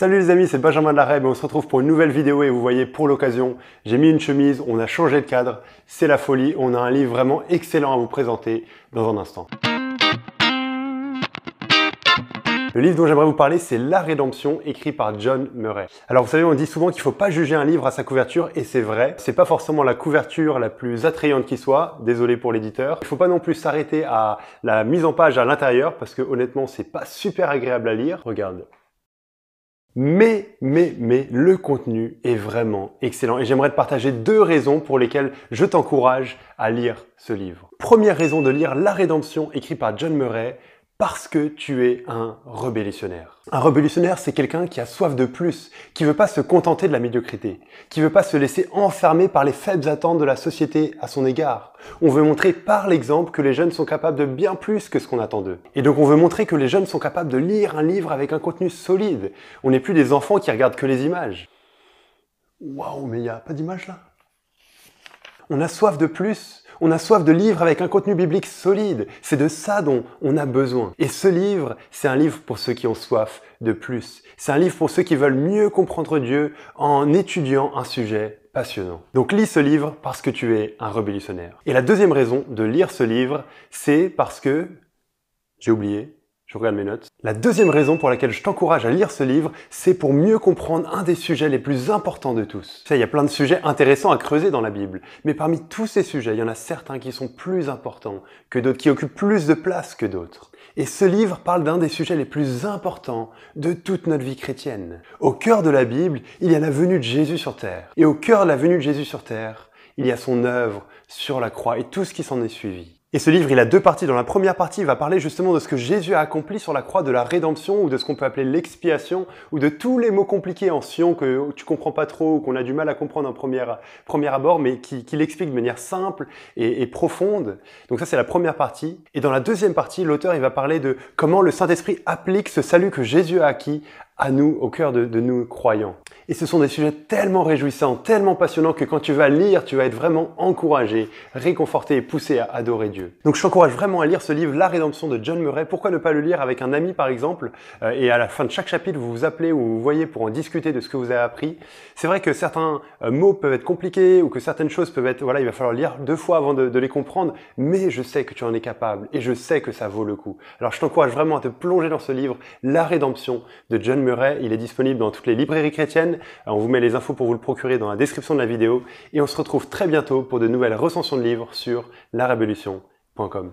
Salut les amis, c'est Benjamin de la et on se retrouve pour une nouvelle vidéo et vous voyez pour l'occasion, j'ai mis une chemise, on a changé de cadre, c'est la folie, on a un livre vraiment excellent à vous présenter dans un instant. Le livre dont j'aimerais vous parler, c'est La Rédemption, écrit par John Murray. Alors vous savez, on dit souvent qu'il ne faut pas juger un livre à sa couverture, et c'est vrai. C'est pas forcément la couverture la plus attrayante qui soit, désolé pour l'éditeur. Il ne faut pas non plus s'arrêter à la mise en page à l'intérieur, parce que honnêtement, c'est pas super agréable à lire. Regarde, mais, mais, mais, le contenu est vraiment excellent et j'aimerais te partager deux raisons pour lesquelles je t'encourage à lire ce livre. Première raison de lire La Rédemption écrit par John Murray, parce que tu es un rébellionnaire. Un révolutionnaire, c'est quelqu'un qui a soif de plus, qui veut pas se contenter de la médiocrité, qui veut pas se laisser enfermer par les faibles attentes de la société à son égard. On veut montrer par l'exemple que les jeunes sont capables de bien plus que ce qu'on attend d'eux. Et donc on veut montrer que les jeunes sont capables de lire un livre avec un contenu solide. On n'est plus des enfants qui regardent que les images. Waouh, mais il n'y a pas d'image là On a soif de plus, on a soif de livres avec un contenu biblique solide. C'est de ça dont on a besoin. Et ce livre, c'est un livre pour ceux qui ont soif de plus. C'est un livre pour ceux qui veulent mieux comprendre Dieu en étudiant un sujet passionnant. Donc lis ce livre parce que tu es un révolutionnaire. Et la deuxième raison de lire ce livre, c'est parce que, j'ai oublié, je regarde mes notes. La deuxième raison pour laquelle je t'encourage à lire ce livre, c'est pour mieux comprendre un des sujets les plus importants de tous. il y a plein de sujets intéressants à creuser dans la Bible, mais parmi tous ces sujets, il y en a certains qui sont plus importants que d'autres, qui occupent plus de place que d'autres. Et ce livre parle d'un des sujets les plus importants de toute notre vie chrétienne. Au cœur de la Bible, il y a la venue de Jésus sur terre. Et au cœur de la venue de Jésus sur terre, il y a son œuvre sur la croix et tout ce qui s'en est suivi. Et ce livre, il a deux parties. Dans la première partie, il va parler justement de ce que Jésus a accompli sur la croix, de la rédemption ou de ce qu'on peut appeler l'expiation ou de tous les mots compliqués en sion que tu comprends pas trop ou qu'on a du mal à comprendre en premier, abord, mais qui, qui l'explique de manière simple et, profonde. Donc ça, c'est la première partie. Et dans la deuxième partie, l'auteur, il va parler de comment le Saint-Esprit applique ce salut que Jésus a acquis à nous, au cœur de nous croyants. Et ce sont des sujets tellement réjouissants, tellement passionnants que quand tu vas lire, tu vas être vraiment encouragé, réconforté et poussé à adorer Dieu. Donc je t'encourage vraiment à lire ce livre, La Rédemption de John Murray. Pourquoi ne pas le lire avec un ami par exemple euh, Et à la fin de chaque chapitre, vous vous appelez ou vous voyez pour en discuter de ce que vous avez appris. C'est vrai que certains euh, mots peuvent être compliqués ou que certaines choses peuvent être... Voilà, il va falloir lire deux fois avant de, de les comprendre, mais je sais que tu en es capable et je sais que ça vaut le coup. Alors je t'encourage vraiment à te plonger dans ce livre, La Rédemption de John Murray. Il est disponible dans toutes les librairies chrétiennes on vous met les infos pour vous le procurer dans la description de la vidéo et on se retrouve très bientôt pour de nouvelles recensions de livres sur larévolution.com.